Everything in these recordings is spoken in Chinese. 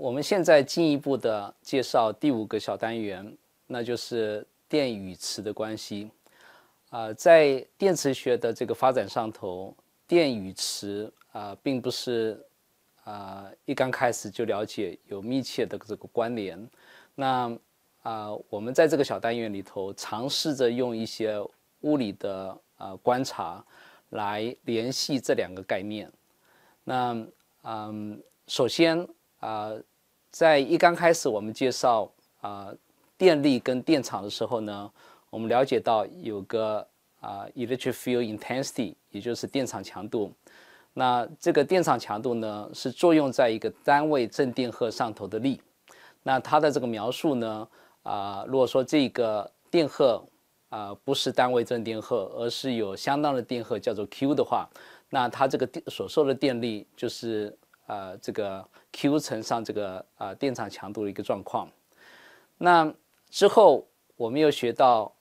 我们现在进一步的介绍第五个小单元，那就是电与磁的关系。啊，在电磁学的这个发展上头，电与磁啊，并不是啊一刚开始就了解有密切的这个关联。那啊，我们在这个小单元里头，尝试着用一些物理的啊观察，来联系这两个概念。那嗯，首先啊。在一刚开始我们介绍啊电力跟电场的时候呢，我们了解到有个啊 electric field intensity，也就是电场强度。那这个电场强度呢，是作用在一个单位正电荷上头的力。那它的这个描述呢，啊如果说这个电荷啊不是单位正电荷，而是有相当的电荷叫做 Q 的话，那它这个电所受的电力就是。呃，这个 Q 层上这个啊电场强度的一个状况。那之后我们又学到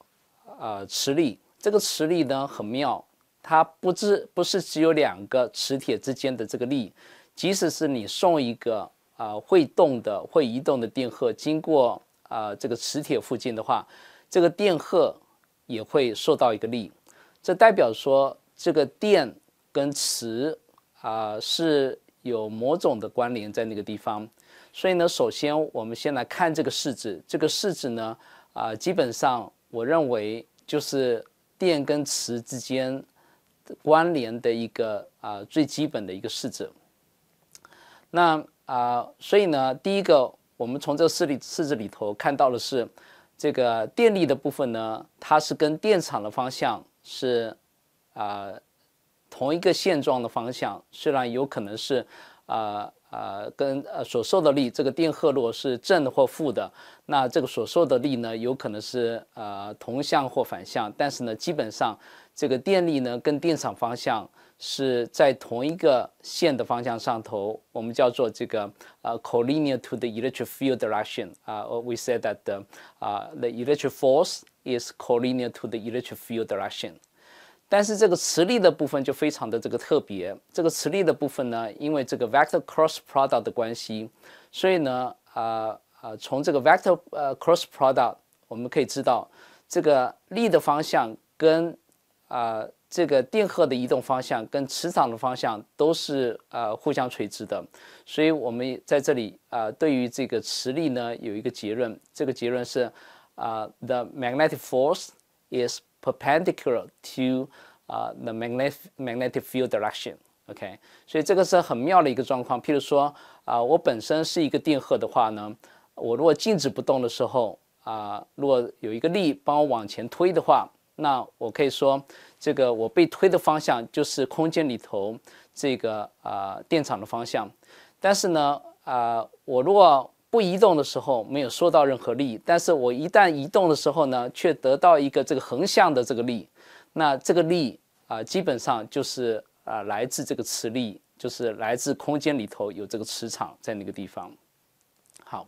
啊磁力，这个磁力呢很妙，它不知不是只有两个磁铁之间的这个力，即使是你送一个啊会动的会移动的电荷经过啊这个磁铁附近的话，这个电荷也会受到一个力。这代表说这个电跟磁啊是。有某种的关联在那个地方，所以呢，首先我们先来看这个式子。这个式子呢，啊，基本上我认为就是电跟磁之间关联的一个啊最基本的一个式子。那啊，所以呢，第一个我们从这个式里式子里头看到的是，这个电力的部分呢，它是跟电场的方向是啊。同一个线状的方向，虽然有可能是，呃呃，跟呃所受的力，这个电荷如果是正的或负的，那这个所受的力呢，有可能是呃同向或反向，但是呢，基本上这个电力呢跟电场方向是在同一个线的方向上头，我们叫做这个呃，collinear to the electric field direction。啊，we said that the 啊，the electric force is collinear to the electric field direction. 但是这个磁力的部分就非常的这个特别。这个磁力的部分呢，因为这个 vector cross product 的关系，所以呢，啊啊，从这个 vector 呃 cross product 我们可以知道，这个力的方向跟啊这个电荷的移动方向跟磁场的方向都是啊互相垂直的。所以我们在这里啊，对于这个磁力呢，有一个结论。这个结论是啊，the magnetic force is Perpendicular to，啊，the magnetic magnetic field direction。OK，所以这个是很妙的一个状况。譬如说，啊，我本身是一个电荷的话呢，我如果静止不动的时候，啊，如果有一个力帮我往前推的话，那我可以说，这个我被推的方向就是空间里头这个啊电场的方向。但是呢，啊，我如果不移动的时候没有受到任何力，但是我一旦移动的时候呢，却得到一个这个横向的这个力，那这个力啊，基本上就是啊，来自这个磁力，就是来自空间里头有这个磁场在那个地方。好，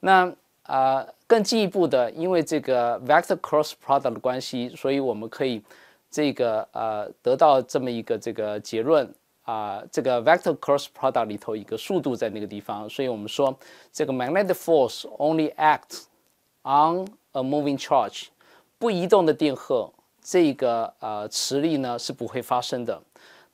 那啊，更进一步的，因为这个 vector cross product 的关系，所以我们可以这个呃得到这么一个这个结论。啊，这个 vector cross product 里头一个速度在那个地方，所以我们说这个 magnetic force only a c t on a moving charge。不移动的电荷，这个呃磁力呢是不会发生的。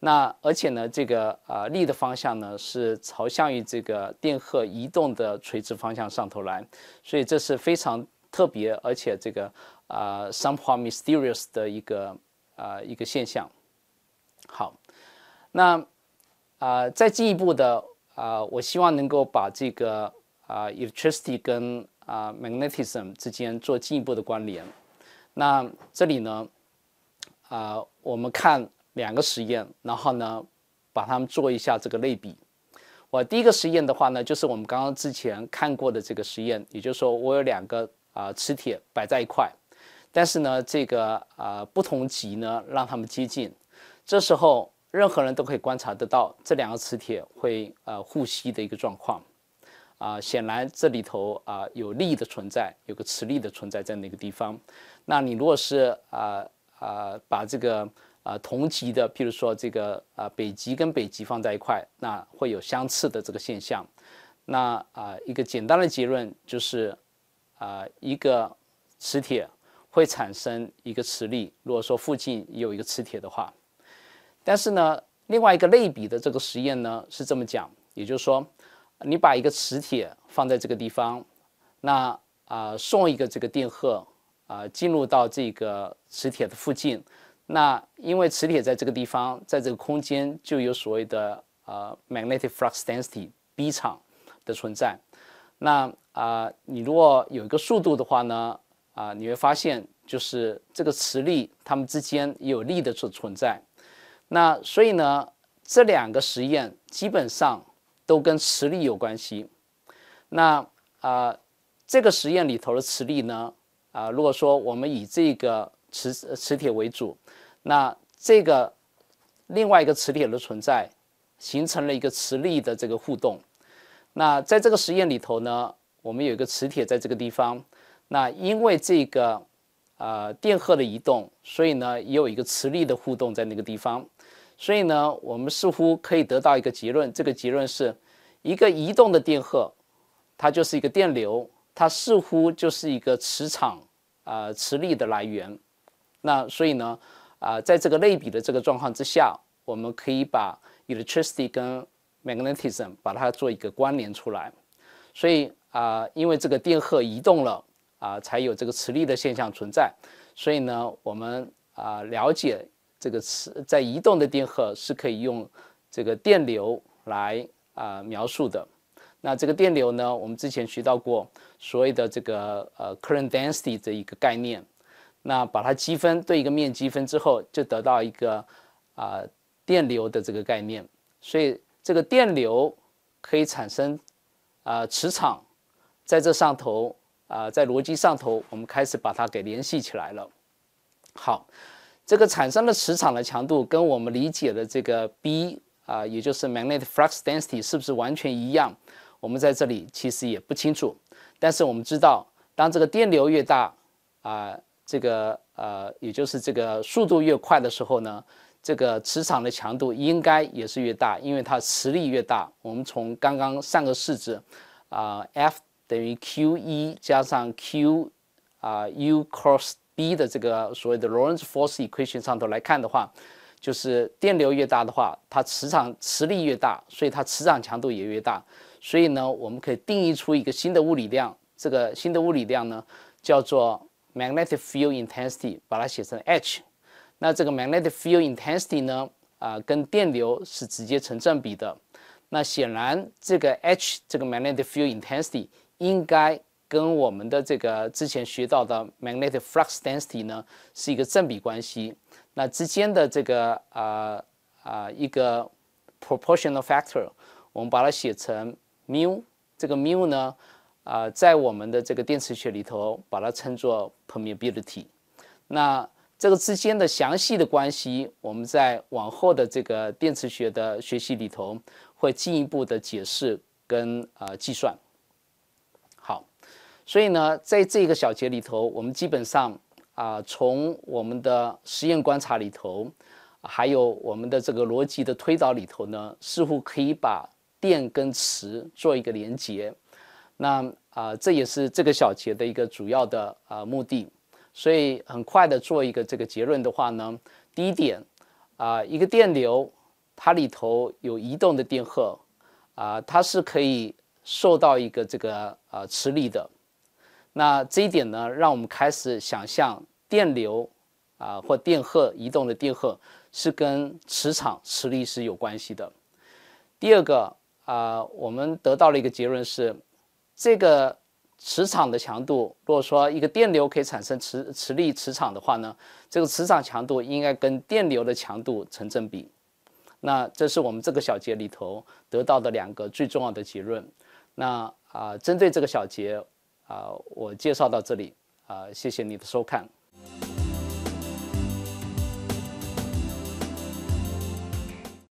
那而且呢，这个呃力的方向呢是朝向于这个电荷移动的垂直方向上头来，所以这是非常特别，而且这个啊 s o m e h o w mysterious 的一个啊一个现象。好。那啊，再进一步的啊，我希望能够把这个啊，electricity 跟啊 magnetism 之间做进一步的关联。那这里呢啊，我们看两个实验，然后呢把它们做一下这个类比。我第一个实验的话呢，就是我们刚刚之前看过的这个实验，也就是说，我有两个啊磁铁摆在一块，但是呢，这个啊不同极呢，让它们接近，这时候。任何人都可以观察得到这两个磁铁会呃互吸的一个状况，啊，显然这里头啊有力的存在，有个磁力的存在在那个地方？那你如果是啊啊把这个啊同级的，譬如说这个啊北极跟北极放在一块，那会有相斥的这个现象。那啊一个简单的结论就是啊一个磁铁会产生一个磁力，如果说附近有一个磁铁的话。但是呢，另外一个类比的这个实验呢是这么讲，也就是说，你把一个磁铁放在这个地方，那啊送一个这个电荷啊进入到这个磁铁的附近，那因为磁铁在这个地方，在这个空间就有所谓的呃 magnetic flux density B 场的存在，那啊你如果有一个速度的话呢啊你会发现就是这个磁力它们之间有力的存存在。那所以呢，这两个实验基本上都跟磁力有关系。那啊，这个实验里头的磁力呢，啊，如果说我们以这个磁磁铁为主，那这个另外一个磁铁的存在，形成了一个磁力的这个互动。那在这个实验里头呢，我们有一个磁铁在这个地方，那因为这个啊电荷的移动，所以呢也有一个磁力的互动在那个地方。所以呢，我们似乎可以得到一个结论，这个结论是，一个移动的电荷，它就是一个电流，它似乎就是一个磁场，啊，磁力的来源。那所以呢，啊，在这个类比的这个状况之下，我们可以把 electricity 跟 magnetism 把它做一个关联出来。所以啊，因为这个电荷移动了，啊，才有这个磁力的现象存在。所以呢，我们啊了解。这个磁在移动的电荷是可以用这个电流来啊描述的。那这个电流呢，我们之前学到过所谓的这个呃 current density 的一个概念。那把它积分，对一个面积分之后，就得到一个啊电流的这个概念。所以这个电流可以产生啊磁场，在这上头啊在逻辑上头，我们开始把它给联系起来了。好。这个产生的磁场的强度跟我们理解的这个 B 啊，也就是 magnetic flux density 是不是完全一样？我们在这里其实也不清楚。但是我们知道，当这个电流越大，啊，这个呃，也就是这个速度越快的时候呢，这个磁场的强度应该也是越大，因为它磁力越大。我们从刚刚上个式子，啊，F 等于 q 一加上 q，啊，u cos r。B 的这个所谓的 Lorentz force equation 上头来看的话，就是电流越大的话，它磁场磁力越大，所以它磁场强度也越大。所以呢，我们可以定义出一个新的物理量，这个新的物理量呢叫做 magnetic field intensity，把它写成 H。那这个 magnetic field intensity 呢，啊，跟电流是直接成正比的。那显然这个 H，这个 magnetic field intensity 应该。跟我们的这个之前学到的 magnetic flux density 呢，是一个正比关系。那之间的这个啊啊一个 proportional factor，我们把它写成 mu。这个 mu 呢，啊在我们的这个电磁学里头，把它称作 permeability。那这个之间的详细的关系，我们在往后的这个电磁学的学习里头，会进一步的解释跟啊计算。所以呢，在这个小节里头，我们基本上啊，从我们的实验观察里头，还有我们的这个逻辑的推导里头呢，似乎可以把电跟磁做一个连接。那啊，这也是这个小节的一个主要的啊目的。所以很快的做一个这个结论的话呢，第一点啊，一个电流它里头有移动的电荷啊，它是可以受到一个这个呃磁力的。那这一点呢，让我们开始想象电流啊或电荷移动的电荷是跟磁场磁力是有关系的。第二个啊，我们得到了一个结论是，这个磁场的强度，如果说一个电流可以产生磁磁力磁场的话呢，这个磁场强度应该跟电流的强度成正比。那这是我们这个小节里头得到的两个最重要的结论。那啊，针对这个小节。啊，我介绍到这里啊，谢谢你的收看。